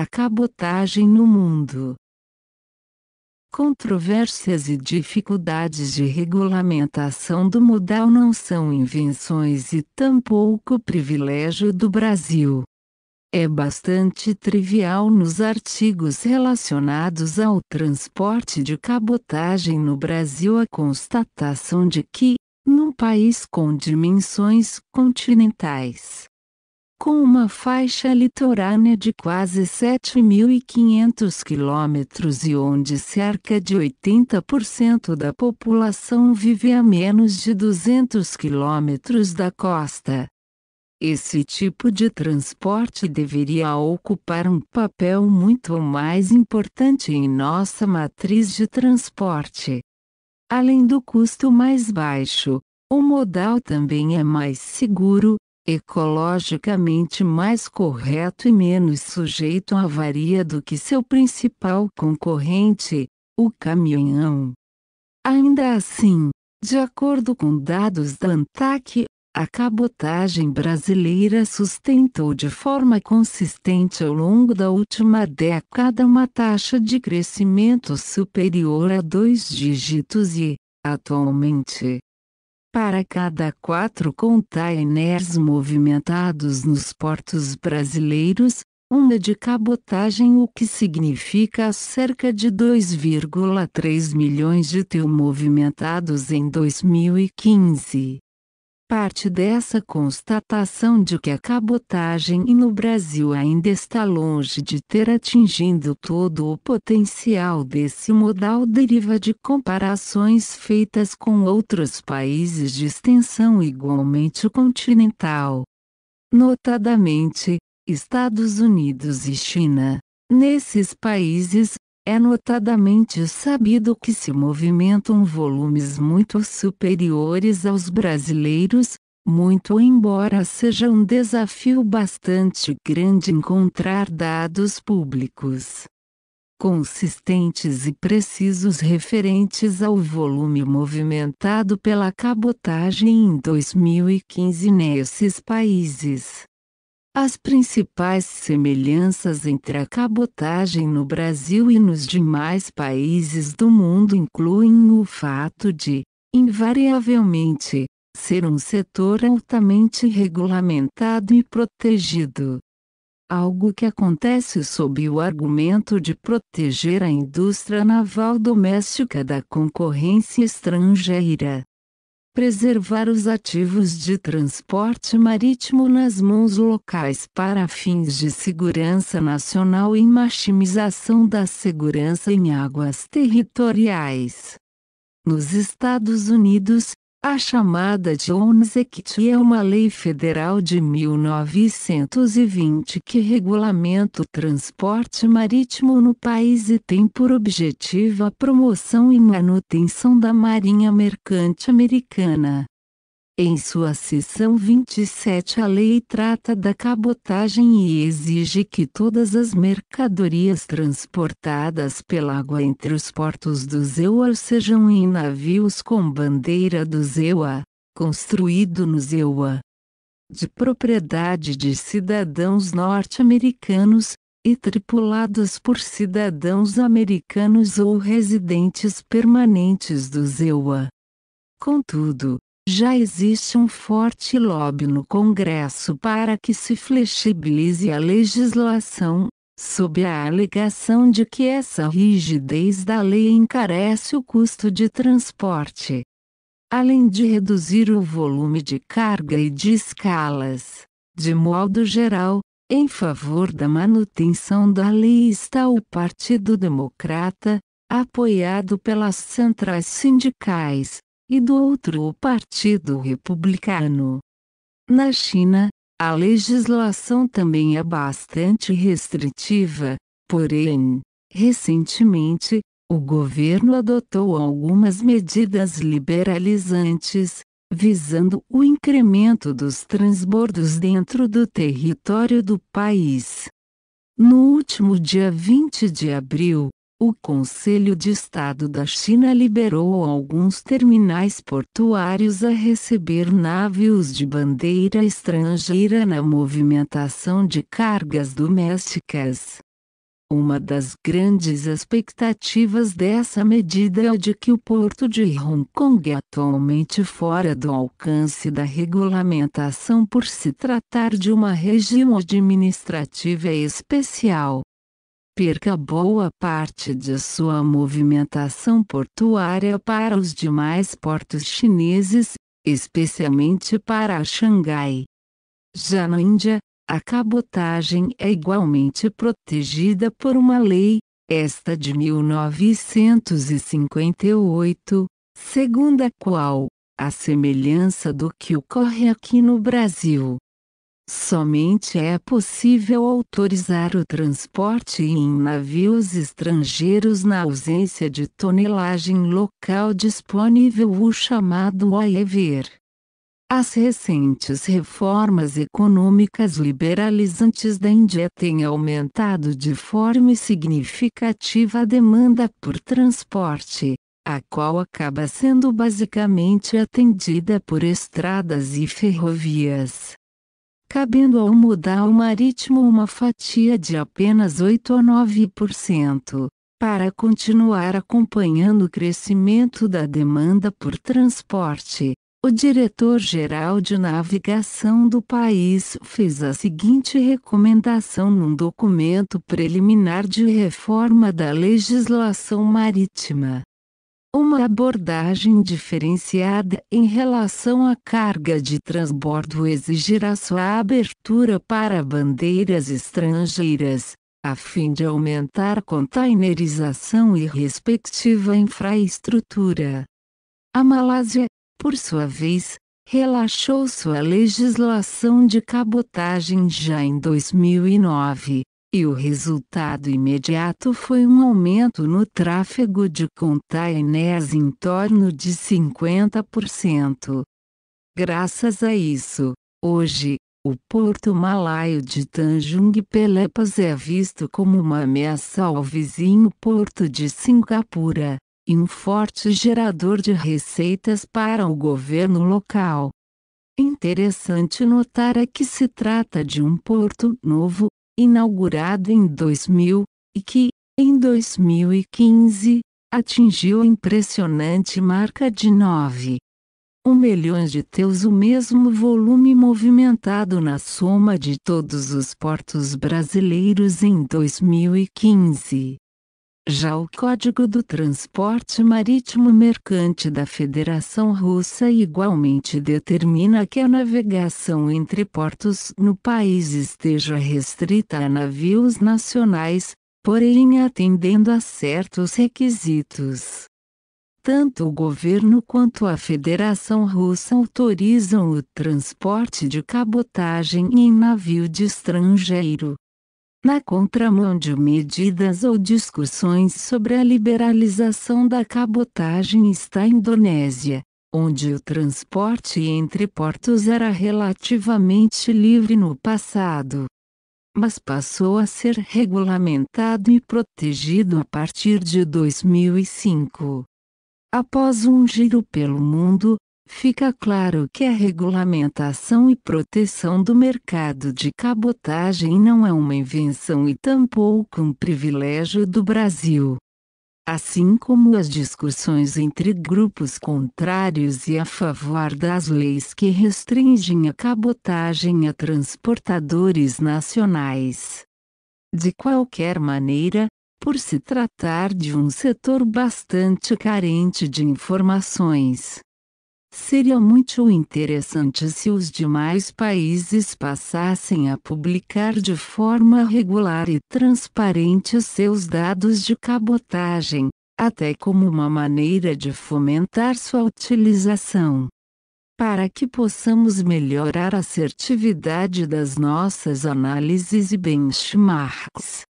a cabotagem no mundo. Controvérsias e dificuldades de regulamentação do modal não são invenções e tampouco privilégio do Brasil. É bastante trivial nos artigos relacionados ao transporte de cabotagem no Brasil a constatação de que, num país com dimensões continentais, com uma faixa litorânea de quase 7.500 quilômetros e onde cerca de 80% da população vive a menos de 200 quilômetros da costa. Esse tipo de transporte deveria ocupar um papel muito mais importante em nossa matriz de transporte. Além do custo mais baixo, o modal também é mais seguro, ecologicamente mais correto e menos sujeito à avaria do que seu principal concorrente, o caminhão. Ainda assim, de acordo com dados da ANTAC, a cabotagem brasileira sustentou de forma consistente ao longo da última década uma taxa de crescimento superior a dois dígitos e, atualmente, para cada quatro containers movimentados nos portos brasileiros, uma de cabotagem o que significa cerca de 2,3 milhões de TEU movimentados em 2015. Parte dessa constatação de que a cabotagem no Brasil ainda está longe de ter atingido todo o potencial desse modal deriva de comparações feitas com outros países de extensão igualmente continental. Notadamente, Estados Unidos e China. Nesses países, é notadamente sabido que se movimentam volumes muito superiores aos brasileiros, muito embora seja um desafio bastante grande encontrar dados públicos consistentes e precisos referentes ao volume movimentado pela cabotagem em 2015 nesses países. As principais semelhanças entre a cabotagem no Brasil e nos demais países do mundo incluem o fato de, invariavelmente, ser um setor altamente regulamentado e protegido. Algo que acontece sob o argumento de proteger a indústria naval doméstica da concorrência estrangeira preservar os ativos de transporte marítimo nas mãos locais para fins de segurança nacional e maximização da segurança em águas territoriais. Nos Estados Unidos, a chamada de ONS Act é uma lei federal de 1920 que regulamenta o transporte marítimo no país e tem por objetivo a promoção e manutenção da Marinha Mercante Americana. Em sua seção 27 a lei trata da cabotagem e exige que todas as mercadorias transportadas pela água entre os portos do ZEUA sejam em navios com bandeira do ZEUA, construído no ZEUA. De propriedade de cidadãos norte-americanos, e tripulados por cidadãos americanos ou residentes permanentes do ZEUA. Contudo, já existe um forte lobby no Congresso para que se flexibilize a legislação, sob a alegação de que essa rigidez da lei encarece o custo de transporte. Além de reduzir o volume de carga e de escalas, de modo geral, em favor da manutenção da lei está o Partido Democrata, apoiado pelas centrais sindicais, e do outro o Partido Republicano. Na China, a legislação também é bastante restritiva, porém, recentemente, o governo adotou algumas medidas liberalizantes, visando o incremento dos transbordos dentro do território do país. No último dia 20 de abril, o Conselho de Estado da China liberou alguns terminais portuários a receber navios de bandeira estrangeira na movimentação de cargas domésticas. Uma das grandes expectativas dessa medida é de que o porto de Hong Kong é atualmente fora do alcance da regulamentação por se tratar de uma região administrativa especial perca boa parte de sua movimentação portuária para os demais portos chineses, especialmente para Xangai. Já na Índia, a cabotagem é igualmente protegida por uma lei, esta de 1958, segundo a qual, a semelhança do que ocorre aqui no Brasil, Somente é possível autorizar o transporte em navios estrangeiros na ausência de tonelagem local disponível o chamado AEVER. As recentes reformas econômicas liberalizantes da Índia têm aumentado de forma significativa a demanda por transporte, a qual acaba sendo basicamente atendida por estradas e ferrovias cabendo ao modal marítimo uma fatia de apenas 8 a 9%, para continuar acompanhando o crescimento da demanda por transporte. O diretor-geral de navegação do país fez a seguinte recomendação num documento preliminar de reforma da legislação marítima. Uma abordagem diferenciada em relação à carga de transbordo exigirá sua abertura para bandeiras estrangeiras, a fim de aumentar a containerização e respectiva infraestrutura. A Malásia, por sua vez, relaxou sua legislação de cabotagem já em 2009, e o resultado imediato foi um aumento no tráfego de containers em torno de 50%. Graças a isso, hoje, o porto malaio de Tanjung Pelepas é visto como uma ameaça ao vizinho porto de Singapura, e um forte gerador de receitas para o governo local. Interessante notar é que se trata de um porto novo inaugurado em 2000, e que, em 2015, atingiu a impressionante marca de 9. 1 milhões de teus o mesmo volume movimentado na soma de todos os portos brasileiros em 2015. Já o Código do Transporte Marítimo Mercante da Federação Russa igualmente determina que a navegação entre portos no país esteja restrita a navios nacionais, porém atendendo a certos requisitos. Tanto o governo quanto a Federação Russa autorizam o transporte de cabotagem em navio de estrangeiro, na contramão de medidas ou discussões sobre a liberalização da cabotagem está a Indonésia, onde o transporte entre portos era relativamente livre no passado. Mas passou a ser regulamentado e protegido a partir de 2005. Após um giro pelo mundo, fica claro que a regulamentação e proteção do mercado de cabotagem não é uma invenção e tampouco um privilégio do Brasil. Assim como as discussões entre grupos contrários e a favor das leis que restringem a cabotagem a transportadores nacionais. De qualquer maneira, por se tratar de um setor bastante carente de informações Seria muito interessante se os demais países passassem a publicar de forma regular e transparente seus dados de cabotagem, até como uma maneira de fomentar sua utilização. Para que possamos melhorar a assertividade das nossas análises e benchmarks.